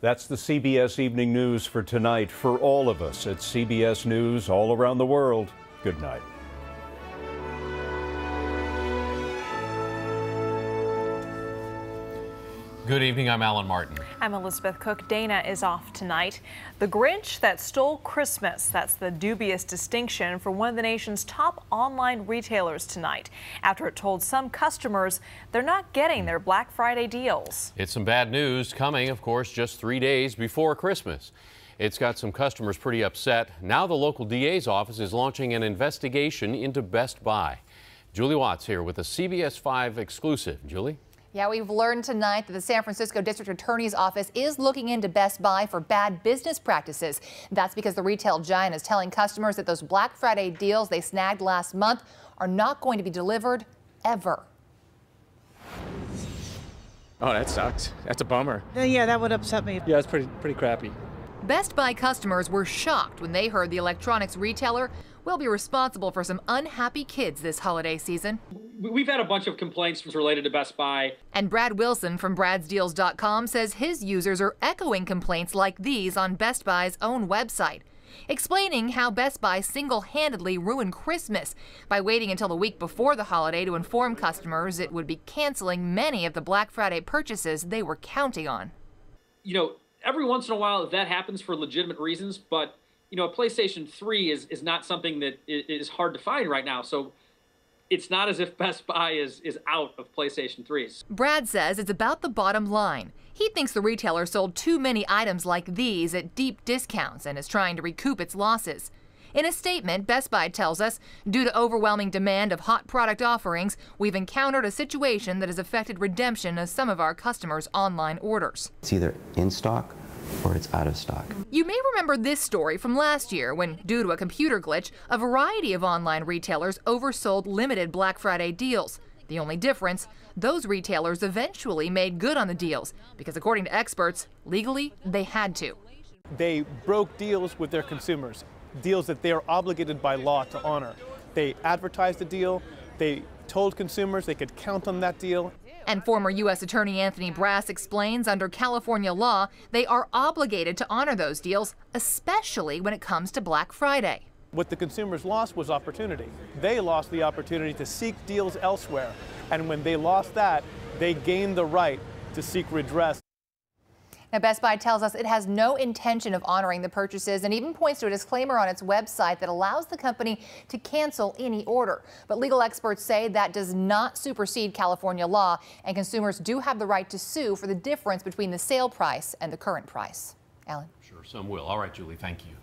That's the CBS Evening News for tonight. For all of us at CBS News all around the world, good night. Good evening. I'm Alan Martin. I'm Elizabeth Cook. Dana is off tonight. The Grinch That Stole Christmas. That's the dubious distinction for one of the nation's top online retailers tonight after it told some customers they're not getting their Black Friday deals. It's some bad news coming, of course, just three days before Christmas. It's got some customers pretty upset. Now the local DA's office is launching an investigation into Best Buy. Julie Watts here with a CBS 5 exclusive. Julie? Yeah, we've learned tonight that the San Francisco District Attorney's Office is looking into Best Buy for bad business practices. That's because the retail giant is telling customers that those Black Friday deals they snagged last month are not going to be delivered ever. Oh, that sucks. That's a bummer. Uh, yeah, that would upset me. Yeah, it's pretty pretty crappy. Best Buy customers were shocked when they heard the electronics retailer will be responsible for some unhappy kids this holiday season we've had a bunch of complaints related to Best Buy. And Brad Wilson from bradsdeals.com says his users are echoing complaints like these on Best Buy's own website, explaining how Best Buy single-handedly ruined Christmas by waiting until the week before the holiday to inform customers it would be canceling many of the Black Friday purchases they were counting on. You know, every once in a while that happens for legitimate reasons, but you know, a PlayStation 3 is is not something that is hard to find right now. So it's not as if Best Buy is, is out of PlayStation 3s. Brad says it's about the bottom line. He thinks the retailer sold too many items like these at deep discounts and is trying to recoup its losses. In a statement, Best Buy tells us, due to overwhelming demand of hot product offerings, we've encountered a situation that has affected redemption of some of our customers' online orders. It's either in stock or it's out of stock. You may remember this story from last year when, due to a computer glitch, a variety of online retailers oversold limited Black Friday deals. The only difference, those retailers eventually made good on the deals because, according to experts, legally they had to. They broke deals with their consumers, deals that they are obligated by law to honor. They advertised the deal, they told consumers they could count on that deal. And former U.S. Attorney Anthony Brass explains under California law, they are obligated to honor those deals, especially when it comes to Black Friday. What the consumers lost was opportunity. They lost the opportunity to seek deals elsewhere. And when they lost that, they gained the right to seek redress. Now, Best Buy tells us it has no intention of honoring the purchases and even points to a disclaimer on its website that allows the company to cancel any order. But legal experts say that does not supersede California law, and consumers do have the right to sue for the difference between the sale price and the current price. Alan. Sure, some will. All right, Julie, thank you.